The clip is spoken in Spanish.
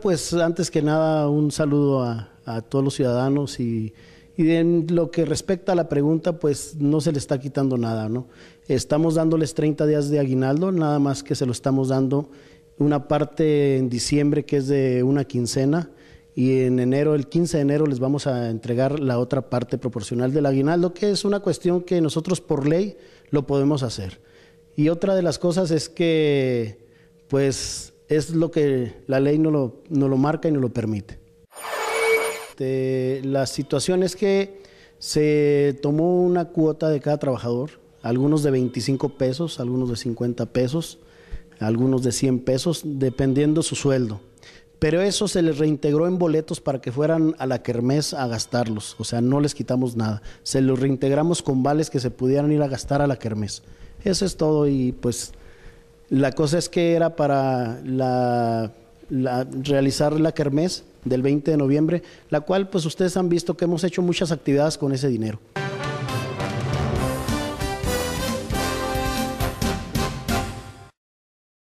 Pues antes que nada, un saludo a, todos los ciudadanos y, en lo que respecta a la pregunta, pues no se le está quitando nada, ¿no? Estamos dándoles 30 días de aguinaldo, nada más que se lo estamos dando una parte en diciembre que es de una quincena y en enero, el 15 de enero, les vamos a entregar la otra parte proporcional del aguinaldo, que es una cuestión que nosotros por ley lo podemos hacer. Y otra de las cosas es que, pues, es lo que la ley no lo, no lo marca y no lo permite. Este, la situación es que se tomó una cuota de cada trabajador, algunos de 25 pesos, algunos de 50 pesos, algunos de 100 pesos, dependiendo su sueldo. Pero eso se les reintegró en boletos para que fueran a la kermés a gastarlos. O sea, no les quitamos nada. Se los reintegramos con vales que se pudieran ir a gastar a la kermés. Eso es todo y pues la cosa es que era para la, realizar la kermés del 20 de noviembre, la cual pues ustedes han visto que hemos hecho muchas actividades con ese dinero.